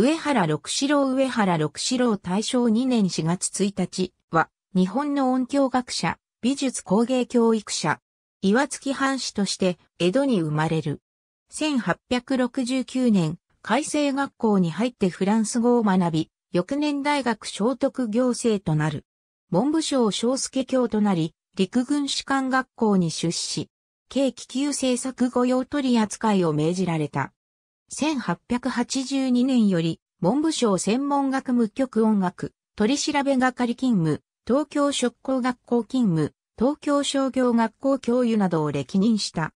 上原六四郎上原六四郎大正2年4月1日は、日本の音響学者、美術工芸教育者、岩月藩士として江戸に生まれる。1869年、改正学校に入ってフランス語を学び、翌年大学聖徳行政となる。文部省小助教となり、陸軍士官学校に出資軽気球政策御用取扱いを命じられた。1882年より文部省専門学務局音楽、取調べ係勤務、東京職工学校勤務、東京商業学校教諭などを歴任した。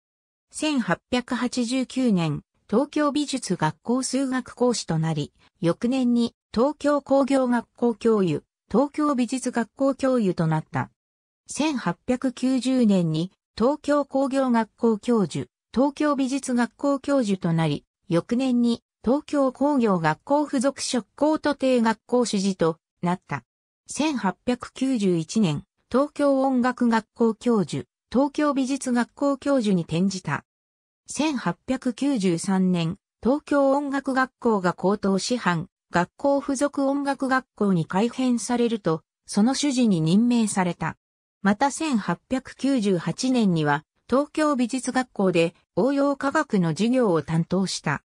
1889年、東京美術学校数学講師となり、翌年に東京工業学校教諭、東京美術学校教諭となった。1890年に東京工業学校教授、東京美術学校教授となり、翌年に東京工業学校附属職校徒弟学校主事となった。1891年、東京音楽学校教授、東京美術学校教授に転じた。1893年、東京音楽学校が高等師範、学校附属音楽学校に改編されると、その主事に任命された。また1898年には、東京美術学校で応用科学の授業を担当した。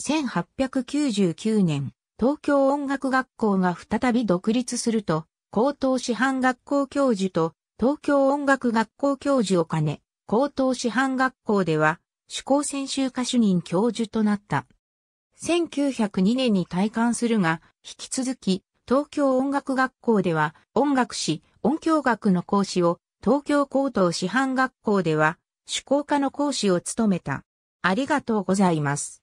1899年、東京音楽学校が再び独立すると、高等師範学校教授と東京音楽学校教授を兼ね、高等師範学校では、主校専修科主任教授となった。1902年に退官するが、引き続き、東京音楽学校では、音楽史、音響学の講師を東京高等師範学校では、趣向科の講師を務めた。ありがとうございます。